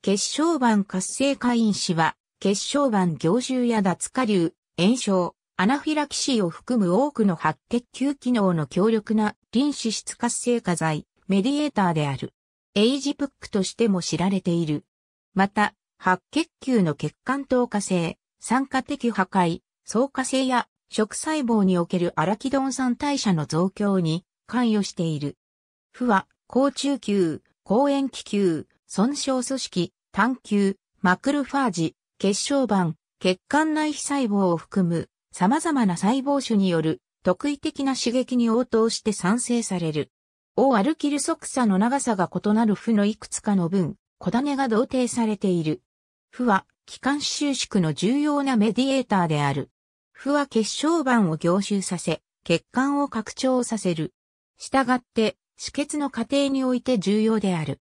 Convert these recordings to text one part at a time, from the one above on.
結晶板活性化因子は、結晶板凝集や脱下流、炎症、アナフィラキシーを含む多くの白血球機能の強力な臨脂質活性化剤、メディエーターである。エイジプックとしても知られている。また、白血球の血管透過性、酸化的破壊、相化性や食細胞におけるアラキドン酸代謝の増強に関与している。負は、高中球、抗炎気球、損傷組織、探求、マクロファージ、血小板、血管内皮細胞を含む様々な細胞種による特異的な刺激に応答して産生される。オアルキル側鎖の長さが異なる負のいくつかの分、小種が同定されている。負は気管収縮の重要なメディエーターである。負は血小板を凝集させ、血管を拡張させる。したがって、止血の過程において重要である。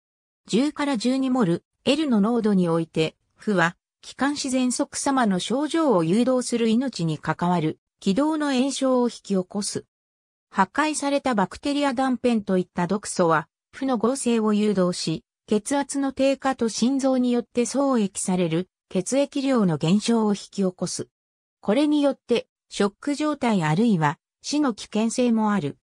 10から12モル、L の濃度において、負は、気管支喘息様の症状を誘導する命に関わる、気道の炎症を引き起こす。破壊されたバクテリア断片といった毒素は、負の合成を誘導し、血圧の低下と心臓によって創益される血液量の減少を引き起こす。これによって、ショック状態あるいは死の危険性もある。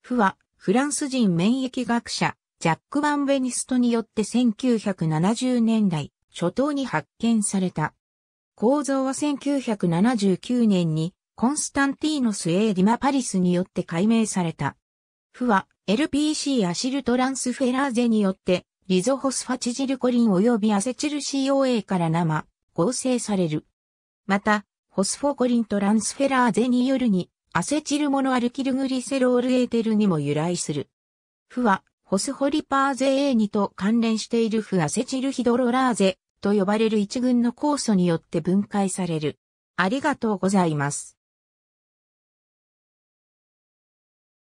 負は、フランス人免疫学者、ジャック・ワン・ベニストによって1970年代初頭に発見された。構造は1979年にコンスタンティーノス・エーディマ・パリスによって解明された。フは LPC アシルトランスフェラーゼによってリゾホスファチジルコリン及びアセチル COA から生合成される。また、ホスフォコリントランスフェラーゼによるにアセチルモノアルキルグリセロールエーテルにも由来する。フはホスホリパーゼ A2 と関連しているフアセチルヒドロラーゼと呼ばれる一群の酵素によって分解される。ありがとうございます。